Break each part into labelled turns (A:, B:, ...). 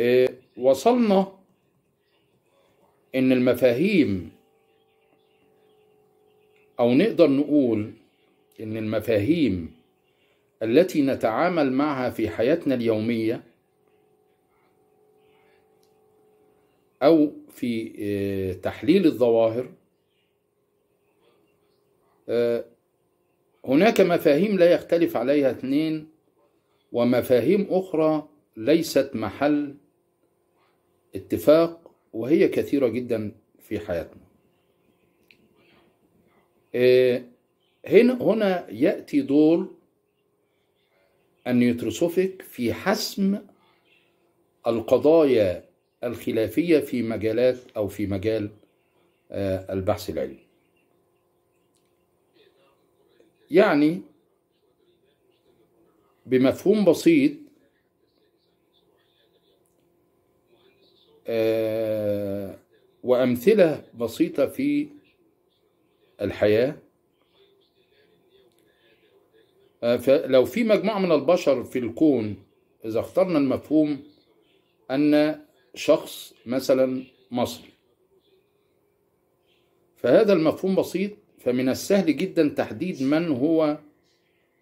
A: إيه، وصلنا ان المفاهيم او نقدر نقول ان المفاهيم التي نتعامل معها في حياتنا اليوميه او في إيه، تحليل الظواهر إيه، هناك مفاهيم لا يختلف عليها اثنين ومفاهيم اخرى ليست محل اتفاق وهي كثيرة جدا في حياتنا آه، هنا هنا يأتي دور النيوتروسوفيك في حسم القضايا الخلافية في مجالات أو في مجال آه، البحث العلمي يعني بمفهوم بسيط آه، وأمثلة بسيطة في الحياة آه، فلو في مجموعة من البشر في الكون إذا اخترنا المفهوم أن شخص مثلا مصري فهذا المفهوم بسيط فمن السهل جدا تحديد من هو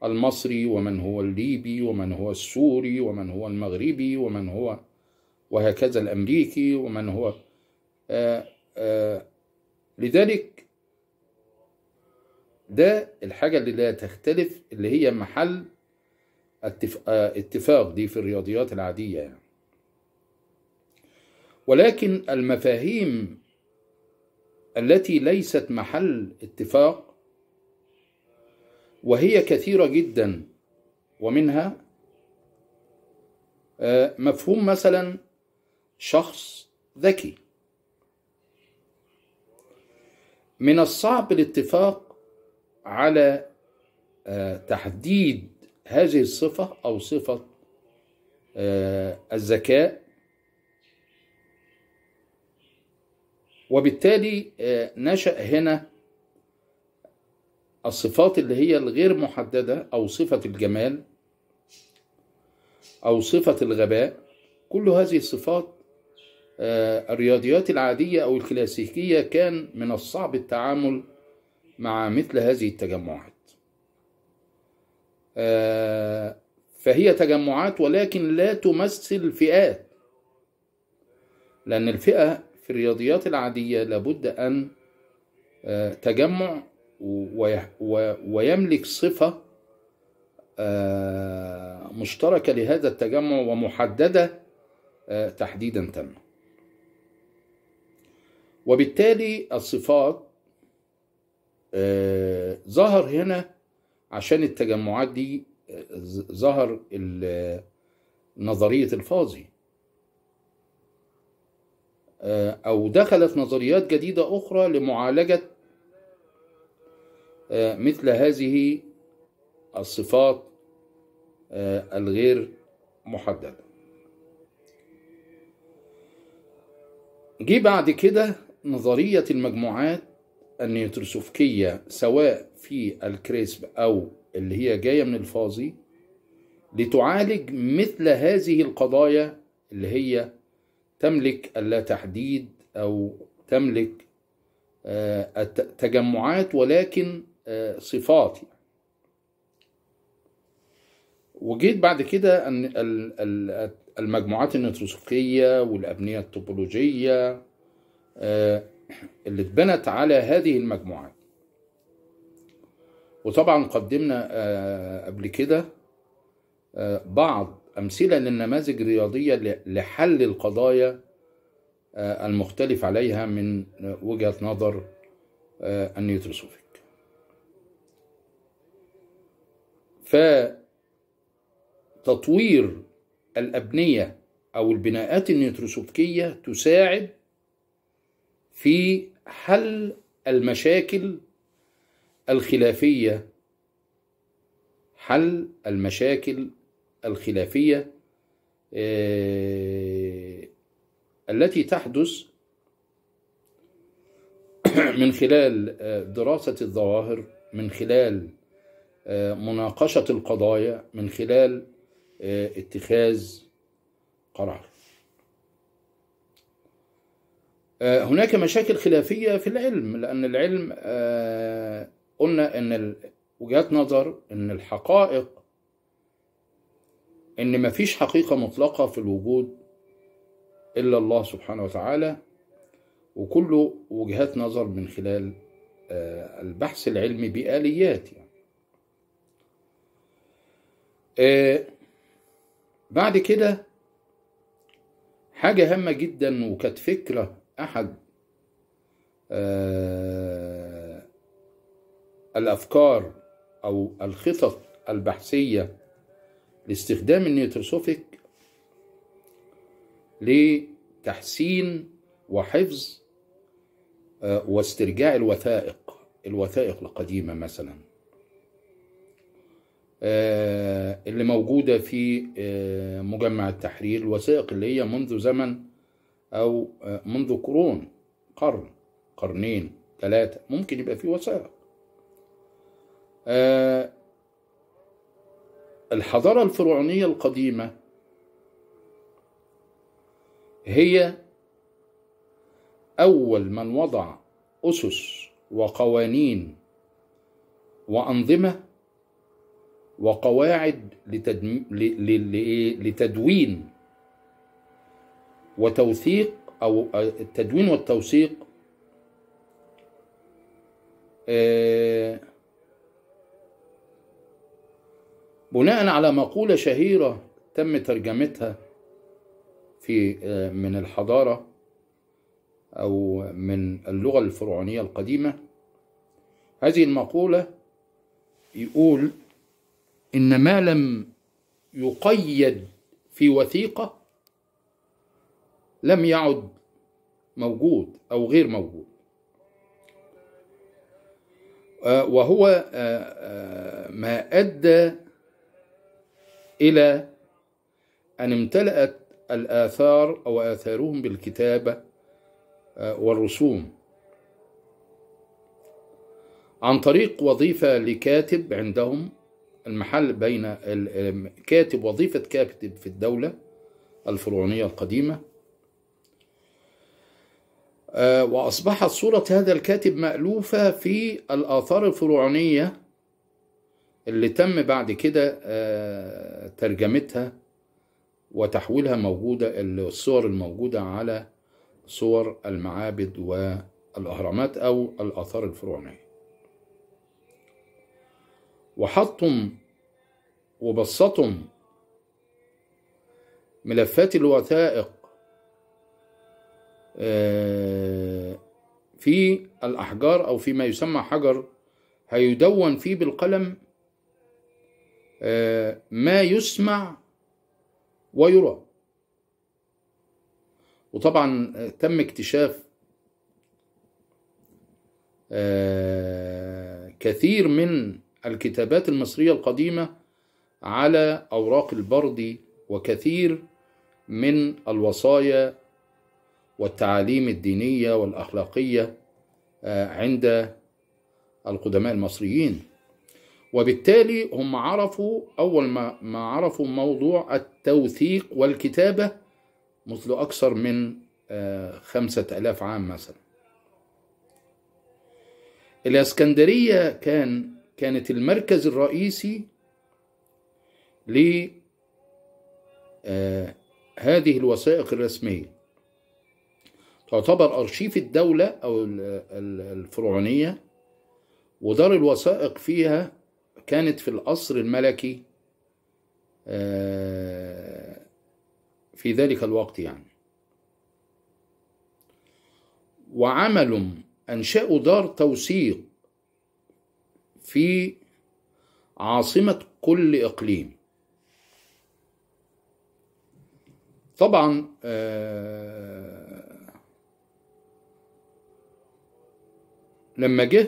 A: المصري ومن هو الليبي ومن هو السوري ومن هو المغربي ومن هو وهكذا الأمريكي ومن هو آآ آه، آآ آه، لذلك ده الحاجة اللي لا تختلف اللي هي محل آه، اتفاق دي في الرياضيات العادية يعني. ولكن المفاهيم التي ليست محل اتفاق وهي كثيرة جدا ومنها مفهوم مثلا شخص ذكي من الصعب الاتفاق على آه، تحديد هذه الصفة أو صفة آه، الذكاء وبالتالي آه، نشأ هنا الصفات اللي هي الغير محددة أو صفة الجمال أو صفة الغباء كل هذه الصفات آه، الرياضيات العادية أو الكلاسيكية كان من الصعب التعامل مع مثل هذه التجمعات آه، فهي تجمعات ولكن لا تمثل فئات لأن الفئة في الرياضيات العادية لابد أن آه، تجمع ويملك صفة مشتركة لهذا التجمع ومحددة تحديدا تماما وبالتالي الصفات آه، ظهر هنا عشان التجمعات دي آه، ظهر نظرية الفاضي آه، أو دخلت نظريات جديدة أخرى لمعالجة مثل هذه الصفات الغير محددة جه بعد كده نظرية المجموعات النيوتروسوفكية سواء في الكريسب أو اللي هي جاية من الفازي لتعالج مثل هذه القضايا اللي هي تملك اللا تحديد أو تملك آه، التجمعات ولكن آه، صفات يعني. وجيت بعد كده المجموعات النيتروسوفية والأبنية الطوبولوجية آه، اللي اتبنت على هذه المجموعات وطبعا قدمنا آه، قبل كده آه، بعض أمثلة للنماذج الرياضية لحل القضايا المختلف عليها من وجهة نظر النيوتروسوفيك فتطوير الأبنية أو البناءات النيوتروسوفيكية تساعد في حل المشاكل الخلافية حل المشاكل الخلافية آه، التي تحدث من خلال آه، دراسة الظواهر من خلال آه، مناقشة القضايا من خلال اتخاذ قرار آه، هناك مشاكل خلافية في العلم لأن العلم آه، قلنا أن وجهات نظر أن الحقائق أن مفيش حقيقة مطلقة في الوجود إلا الله سبحانه وتعالى وكله وجهات نظر من خلال آه، البحث العلمي بآليات يعني. بعد كده حاجة هامة جدا وكانت فكرة أحد آه، الأفكار أو الخطط البحثية لاستخدام النيوتروسوفيك لتحسين وحفظ آه، واسترجاع الوثائق الوثائق القديمة مثلا آه، اللي موجودة في مجمع التحرير الوثائق اللي هي منذ زمن أو آه، منذ قرون قرن قرنين ثلاثة ممكن يبقى في وثائق آه، الحضارة الفرعونية القديمة هي أول من وضع أسس وقوانين وأنظمة وقواعد لتدوين وتوثيق أو التدوين والتوثيق آه، بناء على مقولة شهيرة تم ترجمتها في آه، من الحضارة أو من اللغة الفرعونية القديمة هذه المقولة يقول إن ما لم يقيد في وثيقة لم يعد موجود أو غير موجود آه، وهو آه، آه، ما أدى إلى أن امتلأت الآثار أو آثارهم بالكتابة والرسوم عن طريق وظيفة لكاتب عندهم المحل بين كاتب وظيفة كاتب في الدولة الفرعونية القديمة آه، وأصبحت صورة هذا الكاتب مألوفة في الآثار الفرعونية اللي تم بعد كده آه، ترجمتها وتحويلها موجودة الصور الموجودة على صور المعابد والأهرامات أو الآثار الفرعونية وحطم وبسطم ملفات الوثائق آه، في الأحجار أو فيما يسمى حجر هيدون فيه بالقلم آه، ما يسمع ويرى وطبعا آه، تم اكتشاف كثير من الكتابات المصرية القديمة على أوراق البردي وكثير من الوصايا والتعاليم الدينية والأخلاقية آه، عند القدماء المصريين وبالتالي هم عرفوا أول ما, ما عرفوا موضوع التوثيق والكتابة مثل أكثر من آه، خمسة ألاف عام مثلا الإسكندرية كان كانت المركز الرئيسي لهذه آه، الوثائق الرسمية تعتبر أرشيف الدولة أو الفرعونية ودار الوثائق فيها كانت في القصر الملكي آه، في ذلك الوقت يعني وعمل أنشأوا دار توثيق في عاصمة كل إقليم طبعا آه لما جه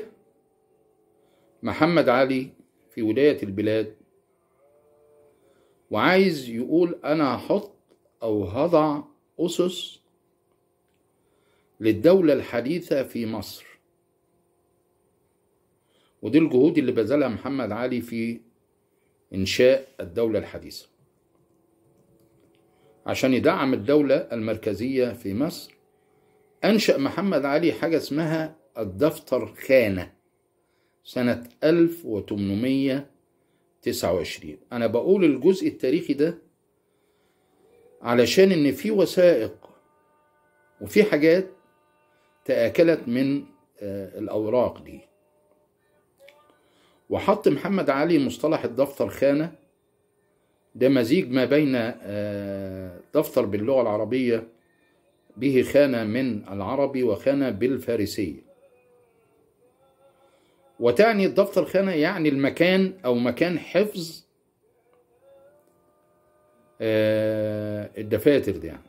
A: محمد علي في ولاية البلاد وعايز يقول أنا هحط أو هضع أسس للدولة الحديثة في مصر ودي الجهود اللي بذلها محمد علي في إنشاء الدولة الحديثة عشان يدعم الدولة المركزية في مصر أنشأ محمد علي حاجة اسمها الدفتر خانة سنة 1829 أنا بقول الجزء التاريخي ده علشان إن في وثائق وفي حاجات تآكلت من آه، الأوراق دي وحط محمد علي مصطلح الدفتر خانة ده مزيج ما بين آه، دفتر باللغة العربية به خانة من العربي وخانة بالفارسية وتعني الضفة الخانة يعني المكان أو مكان حفظ آه، الدفاتر دي يعني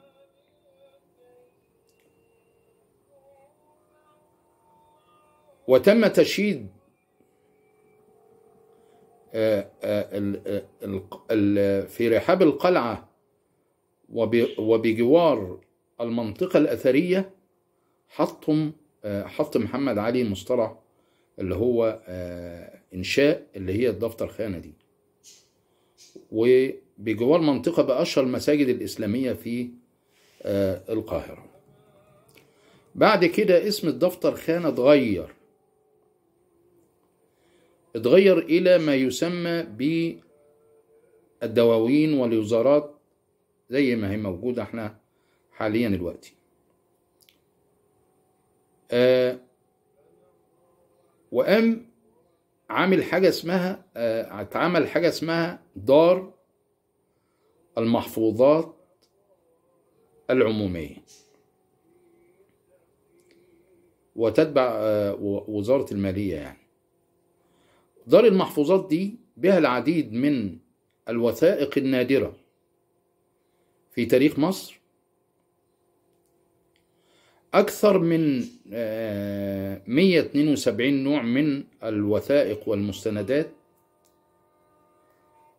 A: وتم تشييد آه، آه، في رحاب القلعة وبجوار المنطقة الأثرية حط محمد علي مصطلح اللي هو آه، انشاء اللي هي الدفتر خانه دي وبجوار المنطقه باشهر المساجد الاسلاميه في آه، القاهره بعد كده اسم الدفتر خانه اتغير اتغير الى ما يسمى بالدواوين والوزارات زي ما هي موجوده احنا حاليا دلوقتي آه وقام عامل حاجة اسمها آه، اتعمل حاجة اسمها دار المحفوظات العمومية وتتبع آه، وزارة المالية يعني دار المحفوظات دي بها العديد من الوثائق النادرة في تاريخ مصر أكثر من 172 آه، نوع من الوثائق والمستندات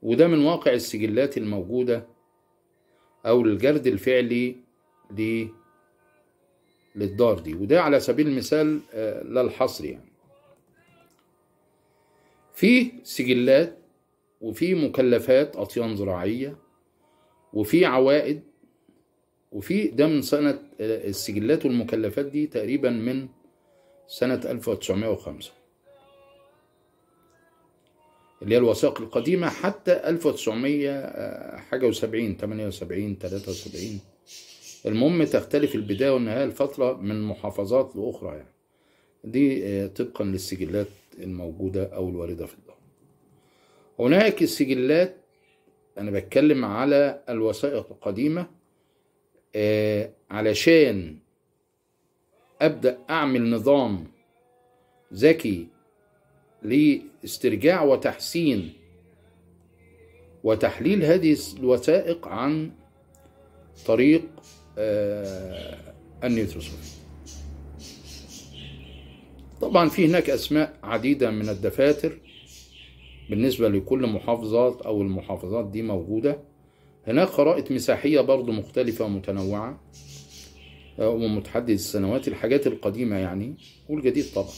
A: وده من واقع السجلات الموجودة أو الجرد الفعلي للدار دي وده على سبيل المثال آه، لا الحصر يعني في سجلات وفي مكلفات أطيان زراعية وفي عوائد وفي ده من سنة آه، السجلات والمكلفات دي تقريبا من سنة 1905 اللي هي الوثائق القديمة حتى 1900 آه، حاجة 73 المهم تختلف البداية والنهاية الفترة من محافظات لأخرى يعني دي آه، طبقا للسجلات الموجودة أو الواردة في الدولة هناك السجلات أنا بتكلم على الوثائق القديمة آه، علشان ابدا اعمل نظام ذكي لاسترجاع وتحسين وتحليل هذه الوثائق عن طريق آه، النيوتروسوفي طبعا في هناك اسماء عديده من الدفاتر بالنسبه لكل محافظات او المحافظات دي موجوده هناك خرائط مساحية برضو مختلفة ومتنوعة آه، ومتحدد السنوات الحاجات القديمة يعني والجديد طبعا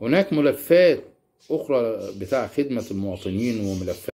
A: هناك ملفات أخرى بتاع خدمة المواطنين وملفات